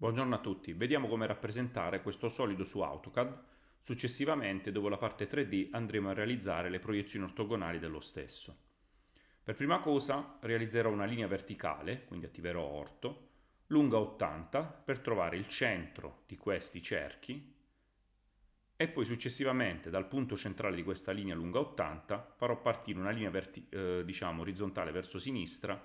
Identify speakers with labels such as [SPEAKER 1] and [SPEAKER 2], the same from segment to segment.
[SPEAKER 1] Buongiorno a tutti, vediamo come rappresentare questo solido su AutoCAD, successivamente dopo la parte 3D andremo a realizzare le proiezioni ortogonali dello stesso. Per prima cosa realizzerò una linea verticale, quindi attiverò orto, lunga 80 per trovare il centro di questi cerchi e poi successivamente dal punto centrale di questa linea lunga 80 farò partire una linea eh, diciamo, orizzontale verso sinistra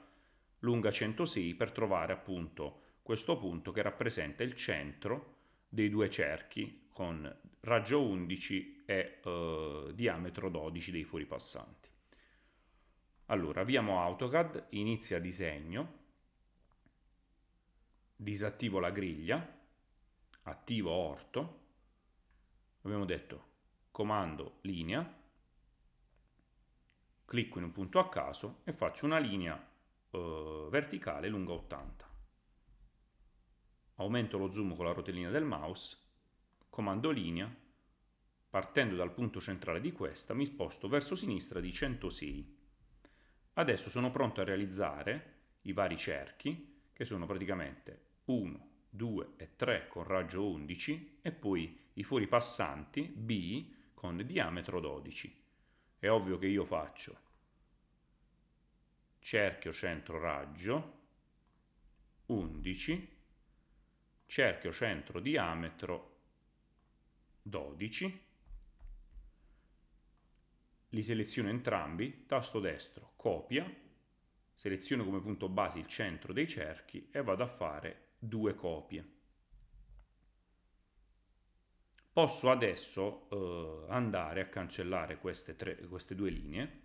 [SPEAKER 1] lunga 106 per trovare appunto questo punto che rappresenta il centro dei due cerchi con raggio 11 e eh, diametro 12 dei fuoripassanti. Allora, avviamo AutoCAD, inizia disegno, disattivo la griglia, attivo orto, abbiamo detto comando linea, clicco in un punto a caso e faccio una linea eh, verticale lunga 80 aumento lo zoom con la rotellina del mouse, comando linea, partendo dal punto centrale di questa mi sposto verso sinistra di 106. Adesso sono pronto a realizzare i vari cerchi, che sono praticamente 1, 2 e 3 con raggio 11 e poi i fuori passanti B con diametro 12. È ovvio che io faccio cerchio centro raggio 11 cerchio centro diametro 12, li seleziono entrambi, tasto destro copia, seleziono come punto base il centro dei cerchi e vado a fare due copie. Posso adesso eh, andare a cancellare queste, tre, queste due linee.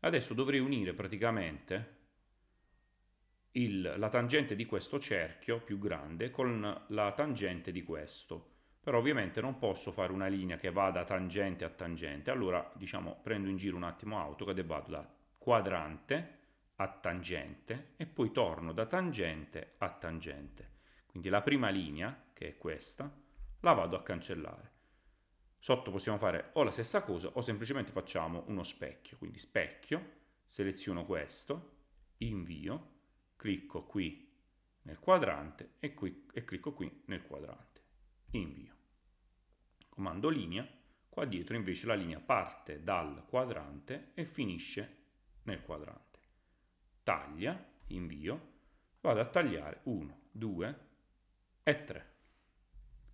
[SPEAKER 1] Adesso dovrei unire praticamente il, la tangente di questo cerchio più grande con la tangente di questo. Però ovviamente non posso fare una linea che vada tangente a tangente, allora diciamo prendo in giro un attimo AutoCAD e vado da quadrante a tangente e poi torno da tangente a tangente. Quindi la prima linea, che è questa, la vado a cancellare. Sotto possiamo fare o la stessa cosa o semplicemente facciamo uno specchio. Quindi specchio, seleziono questo, invio clicco qui nel quadrante e, qui, e clicco qui nel quadrante. Invio. Comando linea, qua dietro invece la linea parte dal quadrante e finisce nel quadrante. Taglia, invio, vado a tagliare 1, 2 e 3.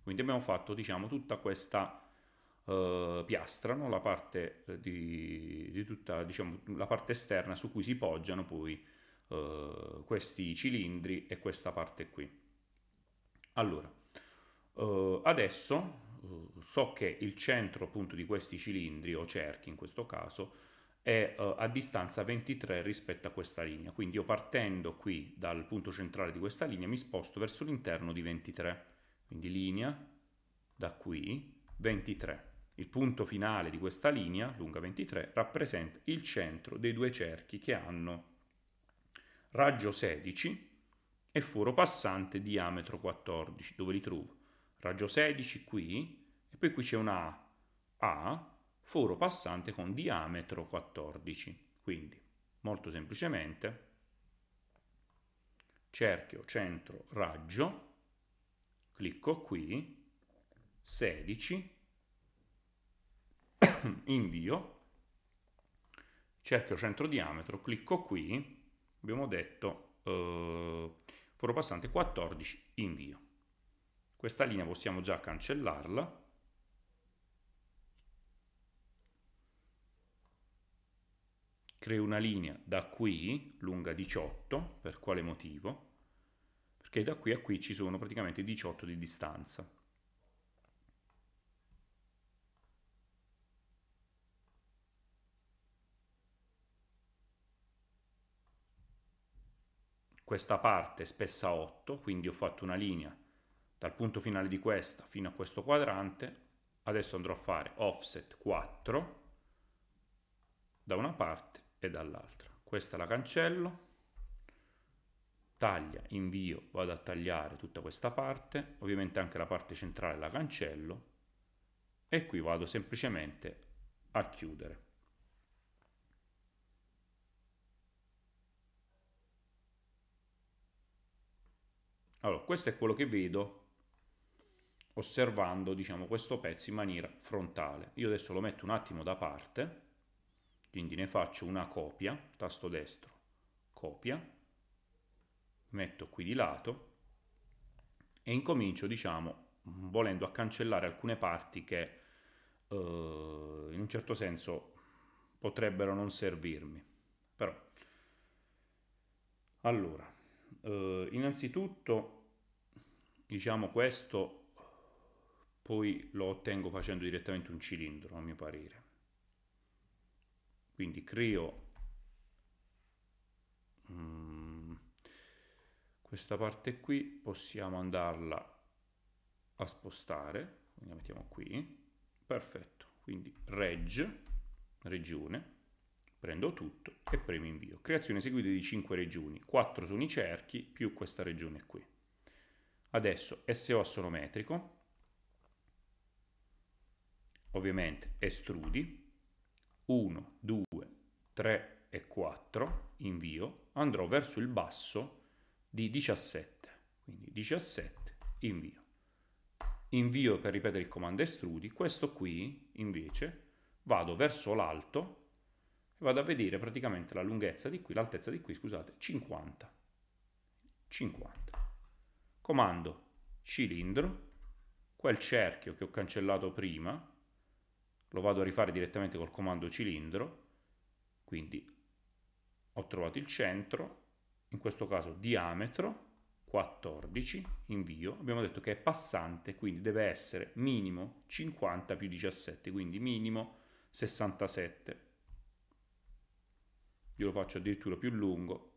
[SPEAKER 1] Quindi abbiamo fatto diciamo tutta questa... Uh, piastra, no? la, parte eh, di, di tutta, diciamo, la parte esterna su cui si poggiano poi eh, questi cilindri e questa parte qui. Allora, uh, adesso uh, so che il centro appunto di questi cilindri o cerchi in questo caso è a distanza 23 rispetto a questa linea, quindi io partendo qui dal punto centrale di questa linea mi sposto verso l'interno di 23, quindi linea da qui 23. Il punto finale di questa linea, lunga 23, rappresenta il centro dei due cerchi che hanno raggio 16 e foro passante diametro 14, dove li trovo? Raggio 16 qui, e poi qui c'è una A, A, foro passante con diametro 14. Quindi, molto semplicemente, cerchio, centro, raggio, clicco qui, 16, invio, cerchio, centro, diametro, clicco qui, abbiamo detto eh, foro passante 14 invio. Questa linea possiamo già cancellarla. Creo una linea da qui, lunga 18, per quale motivo? Perché da qui a qui ci sono praticamente 18 di distanza. questa parte spessa 8, quindi ho fatto una linea dal punto finale di questa fino a questo quadrante, adesso andrò a fare offset 4 da una parte e dall'altra. Questa la cancello, taglia, invio, vado a tagliare tutta questa parte, ovviamente anche la parte centrale la cancello e qui vado semplicemente a chiudere. Allora, questo è quello che vedo osservando diciamo, questo pezzo in maniera frontale. Io adesso lo metto un attimo da parte, quindi ne faccio una copia, tasto destro, copia, metto qui di lato e incomincio, diciamo, volendo a cancellare alcune parti che eh, in un certo senso potrebbero non servirmi. Però, allora, eh, innanzitutto diciamo questo poi lo ottengo facendo direttamente un cilindro a mio parere quindi creo mm, questa parte qui possiamo andarla a spostare quindi la mettiamo qui perfetto quindi reg regione Prendo tutto e premo invio. Creazione eseguita di 5 regioni, 4 sono i cerchi più questa regione qui. Adesso SO assonometrico, ovviamente estrudi, 1, 2, 3 e 4, invio, andrò verso il basso di 17, quindi 17, invio. Invio per ripetere il comando estrudi, questo qui invece vado verso l'alto vado a vedere praticamente la lunghezza di qui, l'altezza di qui, scusate, 50. 50. Comando cilindro, quel cerchio che ho cancellato prima, lo vado a rifare direttamente col comando cilindro, quindi ho trovato il centro, in questo caso diametro, 14, invio, abbiamo detto che è passante, quindi deve essere minimo 50 più 17, quindi minimo 67 io lo faccio addirittura più lungo,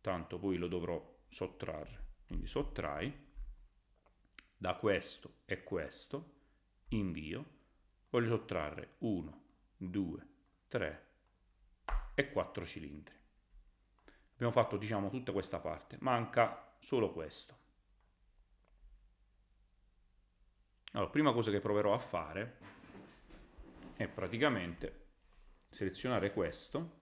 [SPEAKER 1] tanto poi lo dovrò sottrarre. Quindi sottrai da questo e questo, invio, voglio sottrarre 1, 2, 3 e 4 cilindri. Abbiamo fatto diciamo tutta questa parte, manca solo questo. Allora, prima cosa che proverò a fare è praticamente selezionare questo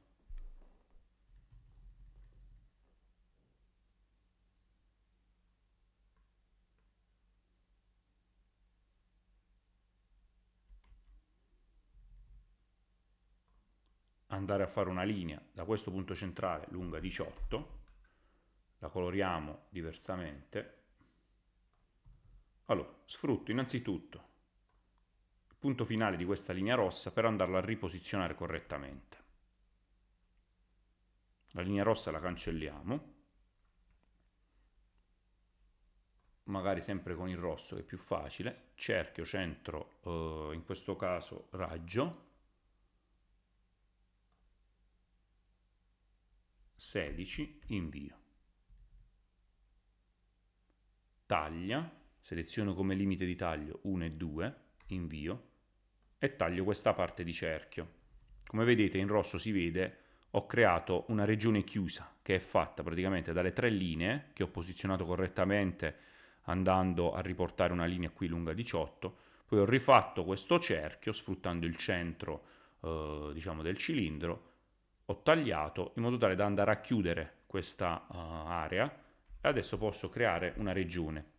[SPEAKER 1] andare a fare una linea da questo punto centrale lunga 18, la coloriamo diversamente. Allora, sfrutto innanzitutto il punto finale di questa linea rossa per andarla a riposizionare correttamente. La linea rossa la cancelliamo, magari sempre con il rosso è più facile, cerchio, centro, eh, in questo caso raggio, 16 invio. Taglia, seleziono come limite di taglio 1 e 2, invio e taglio questa parte di cerchio. Come vedete in rosso si vede ho creato una regione chiusa che è fatta praticamente dalle tre linee che ho posizionato correttamente andando a riportare una linea qui lunga 18, poi ho rifatto questo cerchio sfruttando il centro eh, diciamo del cilindro ho tagliato in modo tale da andare a chiudere questa uh, area e adesso posso creare una regione.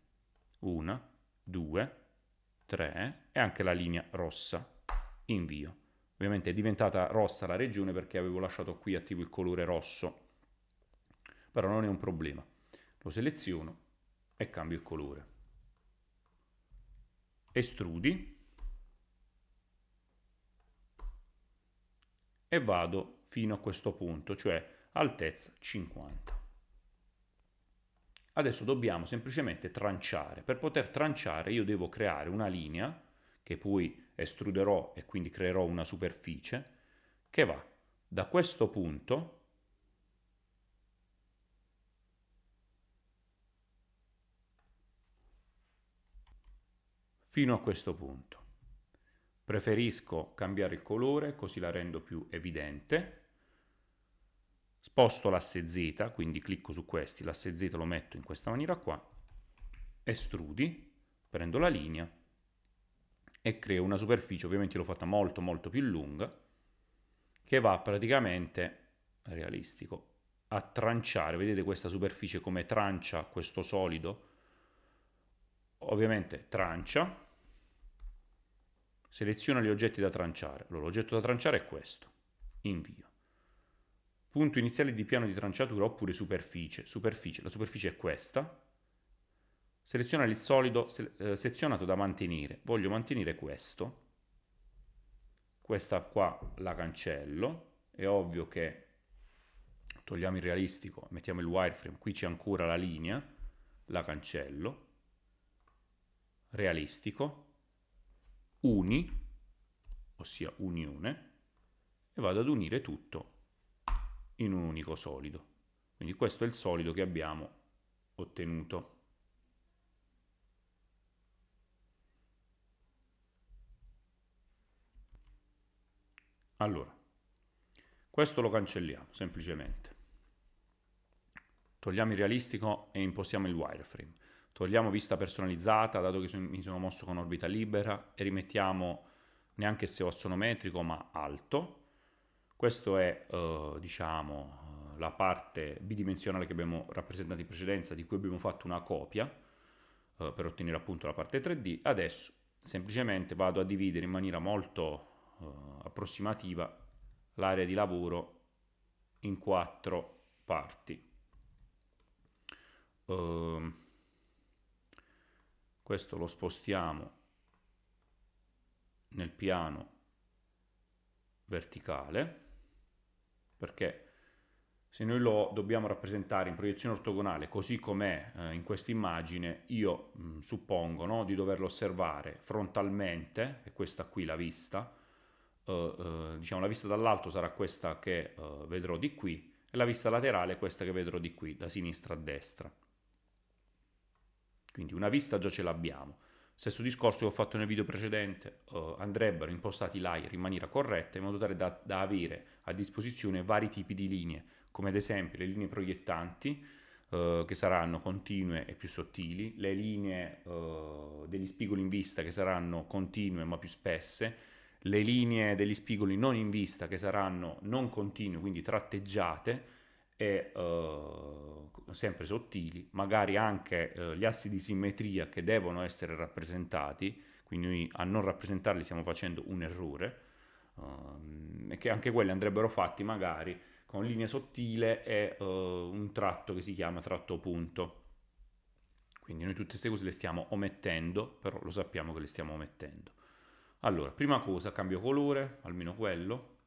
[SPEAKER 1] 1 2 3 e anche la linea rossa. Invio. Ovviamente è diventata rossa la regione perché avevo lasciato qui attivo il colore rosso, però non è un problema. Lo seleziono e cambio il colore. Estrudi e vado fino a questo punto, cioè altezza 50. Adesso dobbiamo semplicemente tranciare. Per poter tranciare io devo creare una linea che poi estruderò e quindi creerò una superficie che va da questo punto fino a questo punto. Preferisco cambiare il colore così la rendo più evidente sposto l'asse Z, quindi clicco su questi, l'asse Z lo metto in questa maniera qua, estrudi, prendo la linea e creo una superficie, ovviamente l'ho fatta molto molto più lunga, che va praticamente, realistico, a tranciare, vedete questa superficie come trancia questo solido? Ovviamente trancia, seleziona gli oggetti da tranciare, allora l'oggetto da tranciare è questo, invio punto iniziale di piano di tranciatura oppure superficie. superficie. La superficie è questa. Seleziona il solido se eh, sezionato da mantenere. Voglio mantenere questo. Questa qua la cancello. È ovvio che togliamo il realistico, mettiamo il wireframe. Qui c'è ancora la linea. La cancello. Realistico. Uni, ossia unione. E vado ad unire tutto in un unico solido. Quindi questo è il solido che abbiamo ottenuto. Allora, questo lo cancelliamo semplicemente. Togliamo il realistico e impostiamo il wireframe. Togliamo vista personalizzata, dato che mi sono mosso con orbita libera, e rimettiamo neanche se ossonometrico, ma alto, questa è, eh, diciamo, eh, la parte bidimensionale che abbiamo rappresentato in precedenza, di cui abbiamo fatto una copia eh, per ottenere appunto la parte 3D. Adesso semplicemente vado a dividere in maniera molto eh, approssimativa l'area di lavoro in quattro parti. Uh, questo lo spostiamo nel piano verticale perché se noi lo dobbiamo rappresentare in proiezione ortogonale così com'è eh, in questa immagine, io mh, mm, suppongo no, di doverlo osservare frontalmente, e questa qui la vista, eh, eh, diciamo la vista dall'alto sarà questa che eh, vedrò di qui, e la vista laterale è questa che vedrò di qui, da sinistra a destra. Quindi una vista già ce l'abbiamo. Stesso discorso che ho fatto nel video precedente, uh, andrebbero impostati i layer in maniera corretta in modo tale da, da, avere a disposizione vari tipi di linee, come ad esempio le linee proiettanti, uh, che saranno continue e più sottili, le linee uh, degli spigoli in vista che saranno continue ma più spesse, le linee degli spigoli non in vista che saranno non continue, quindi tratteggiate, e eh, sempre sottili, magari anche eh, gli assi di simmetria che devono essere rappresentati, quindi noi a non rappresentarli stiamo facendo un errore, ehm, e che anche quelli andrebbero fatti magari con linea sottile e eh, un tratto che si chiama tratto punto. Quindi noi tutte queste cose le stiamo omettendo, però lo sappiamo che le stiamo omettendo. Allora, prima cosa, cambio colore, almeno quello,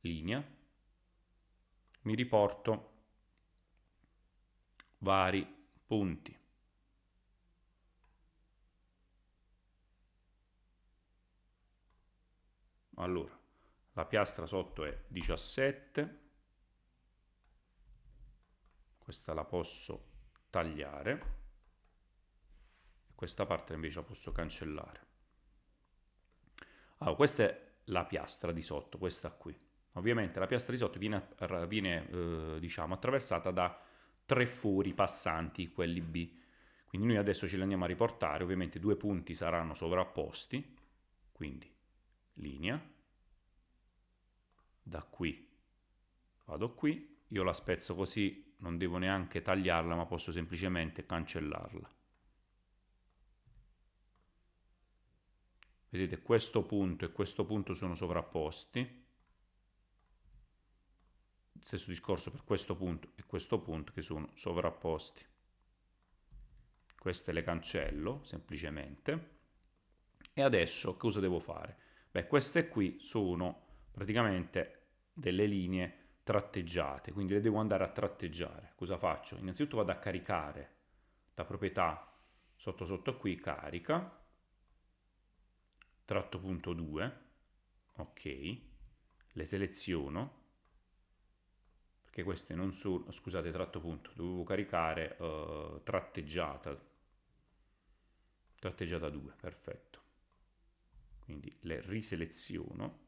[SPEAKER 1] linea, mi riporto vari punti. Allora, la piastra sotto è 17, questa la posso tagliare, questa parte invece la posso cancellare. Allora, questa è la piastra di sotto, questa qui. Ovviamente la piastra di sotto viene, viene eh, diciamo, attraversata da tre fori passanti, quelli B. Quindi noi adesso ce li andiamo a riportare, ovviamente due punti saranno sovrapposti, quindi linea, da qui vado qui, io la spezzo così, non devo neanche tagliarla, ma posso semplicemente cancellarla. Vedete, questo punto e questo punto sono sovrapposti, Stesso discorso per questo punto e questo punto che sono sovrapposti. Queste le cancello semplicemente. E adesso cosa devo fare? Beh, queste qui sono praticamente delle linee tratteggiate, quindi le devo andare a tratteggiare. Cosa faccio? Innanzitutto vado a caricare la proprietà sotto sotto qui, carica, tratto punto 2, ok, le seleziono, che queste non sono, scusate, tratto punto, dovevo caricare uh, tratteggiata, tratteggiata 2, perfetto. Quindi le riseleziono,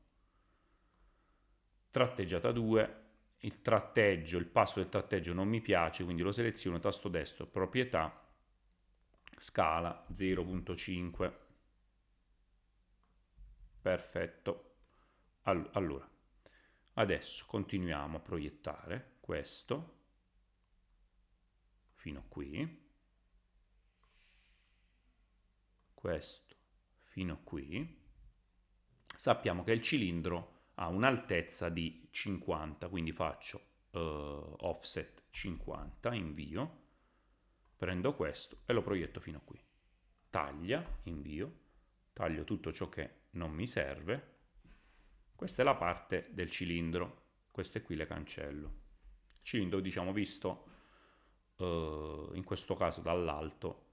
[SPEAKER 1] tratteggiata 2, il tratteggio, il passo del tratteggio non mi piace, quindi lo seleziono, tasto destro, proprietà, scala 0.5, perfetto. All allora, Adesso continuiamo a proiettare questo fino a qui, questo fino a qui. Sappiamo che il cilindro ha un'altezza di 50, quindi faccio uh, offset 50, invio, prendo questo e lo proietto fino a qui. Taglia, invio, taglio tutto ciò che non mi serve, questa è la parte del cilindro, queste qui le cancello. cilindro diciamo visto eh, in questo caso dall'alto.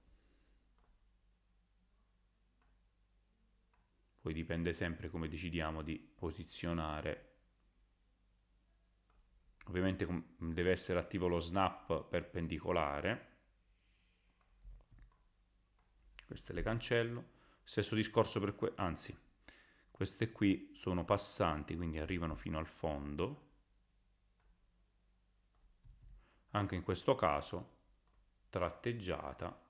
[SPEAKER 1] Poi dipende sempre come decidiamo di posizionare ovviamente deve essere attivo lo snap perpendicolare queste le cancello stesso discorso per que- anzi queste qui sono passanti, quindi arrivano fino al fondo. Anche in questo caso tratteggiata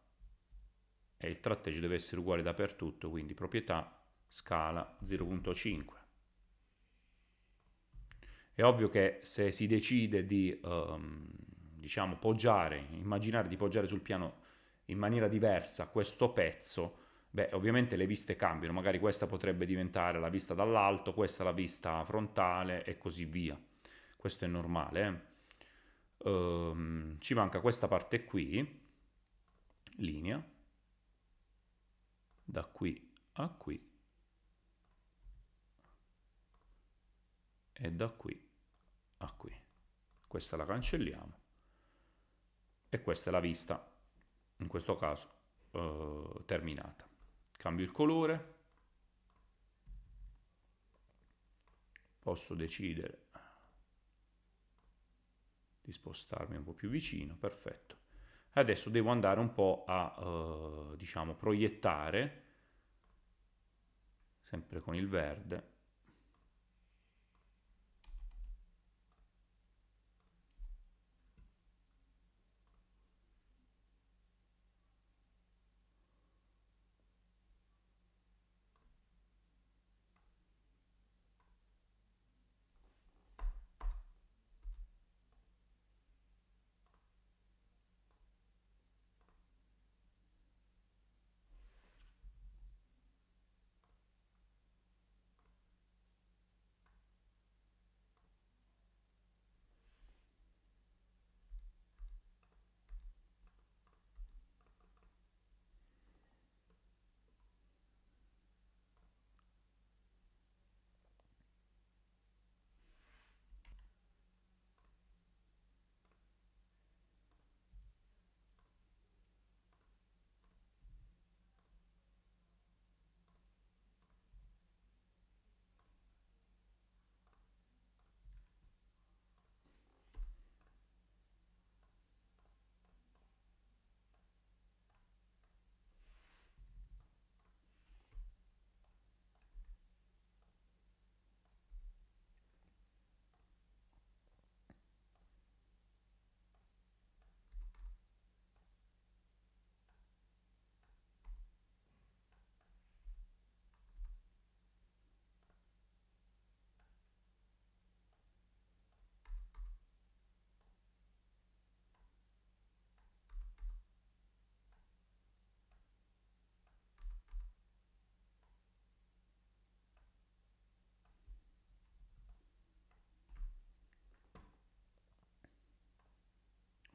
[SPEAKER 1] e il tratteggio deve essere uguale dappertutto, quindi proprietà scala 0.5. È ovvio che se si decide di um, diciamo poggiare, immaginare di poggiare sul piano in maniera diversa questo pezzo, Beh, ovviamente le viste cambiano, magari questa potrebbe diventare la vista dall'alto, questa la vista frontale e così via. Questo è normale. Eh. Ehm, ci manca questa parte qui, linea, da qui a qui e da qui a qui. Questa la cancelliamo e questa è la vista, in questo caso, eh, terminata cambio il colore, posso decidere di spostarmi un po' più vicino, perfetto. Adesso devo andare un po' a, eh, diciamo, proiettare, sempre con il verde,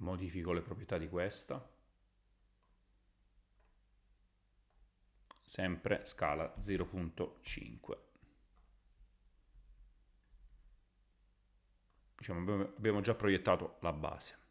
[SPEAKER 1] modifico le proprietà di questa, sempre scala 0.5. Diciamo, abbiamo già proiettato la base.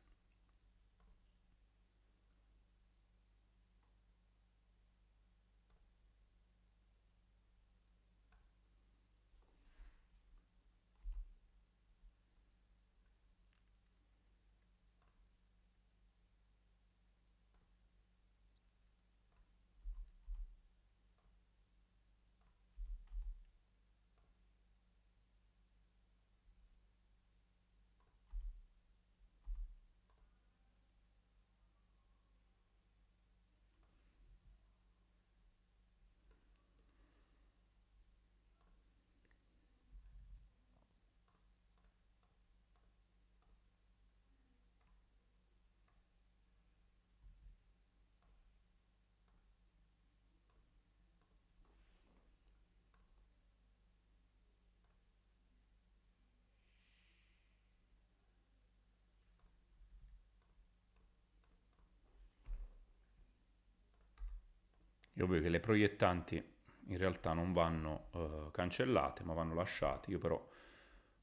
[SPEAKER 1] è ovvio che le proiettanti in realtà non vanno eh, cancellate ma vanno lasciate, io però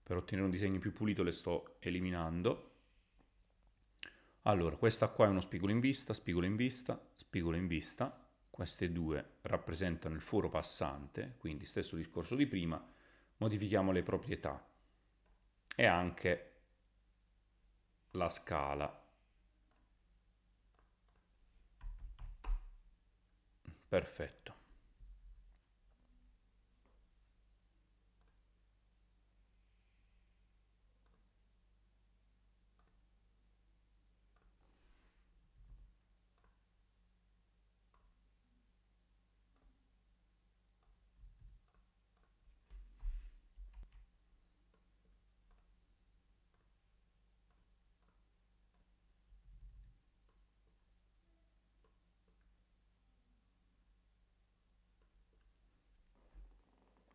[SPEAKER 1] per ottenere un disegno più pulito le sto eliminando. Allora, questa qua è uno spigolo in vista, spigolo in vista, spigolo in vista, queste due rappresentano il foro passante, quindi stesso discorso di prima, modifichiamo le proprietà e anche la scala Perfetto.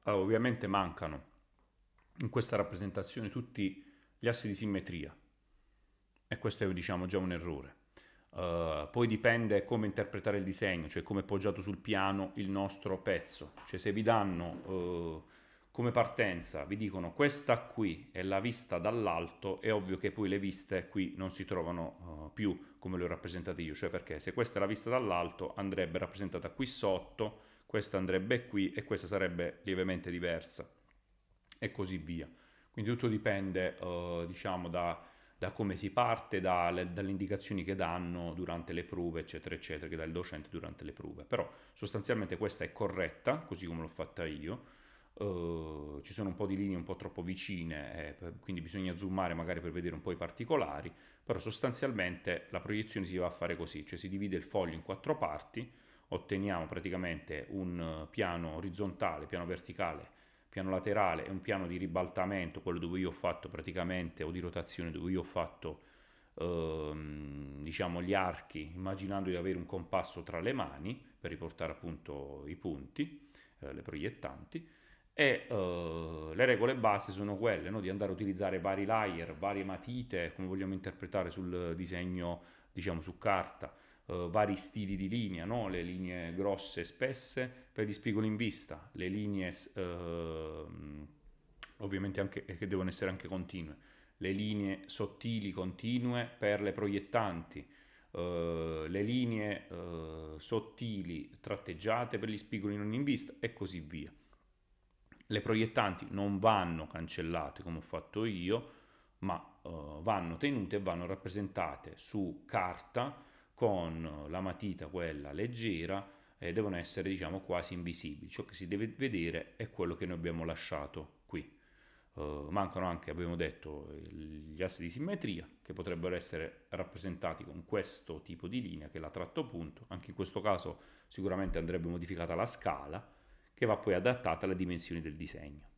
[SPEAKER 1] Allora, ovviamente mancano in questa rappresentazione tutti gli assi di simmetria e questo è diciamo già un errore. Uh, poi dipende come interpretare il disegno, cioè come è poggiato sul piano il nostro pezzo. Cioè se vi danno uh, come partenza, vi dicono questa qui è la vista dall'alto, è ovvio che poi le viste qui non si trovano uh, più come le ho rappresentate io, cioè perché se questa è la vista dall'alto andrebbe rappresentata qui sotto, questa andrebbe qui e questa sarebbe lievemente diversa e così via. Quindi tutto dipende eh, diciamo da, da, come si parte, da, le, dalle indicazioni che danno durante le prove eccetera eccetera, che dà il docente durante le prove. Però sostanzialmente questa è corretta, così come l'ho fatta io. Eh, ci sono un po' di linee un po' troppo vicine, eh, quindi bisogna zoomare magari per vedere un po' i particolari, però sostanzialmente la proiezione si va a fare così, cioè si divide il foglio in quattro parti, otteniamo praticamente un eh, piano orizzontale, piano verticale, piano laterale e un piano di ribaltamento, quello dove io ho fatto praticamente, o di rotazione, dove io ho fatto ehm, diciamo gli archi, immaginando di avere un compasso tra le mani per riportare appunto i punti, eh, le proiettanti, e eh, le regole base sono quelle no? di andare a utilizzare vari layer, varie matite, come vogliamo interpretare sul disegno, diciamo su carta, eh, vari stili di linea, no? le linee grosse e spesse per gli spigoli in vista, le linee eh, ovviamente anche, eh, che devono essere anche continue, le linee sottili continue per le proiettanti, Uh, le linee uh, sottili tratteggiate per gli spigoli non in vista e così via. Le proiettanti non vanno cancellate come ho fatto io, ma uh, vanno tenute e vanno rappresentate su carta con la matita quella leggera eh, devono essere diciamo quasi invisibili ciò che si deve vedere è quello che noi abbiamo lasciato qui uh, mancano anche abbiamo detto gli assi di simmetria che potrebbero essere rappresentati con questo tipo di linea che è la tratto punto anche in questo caso sicuramente andrebbe modificata la scala che va poi adattata alle dimensioni del disegno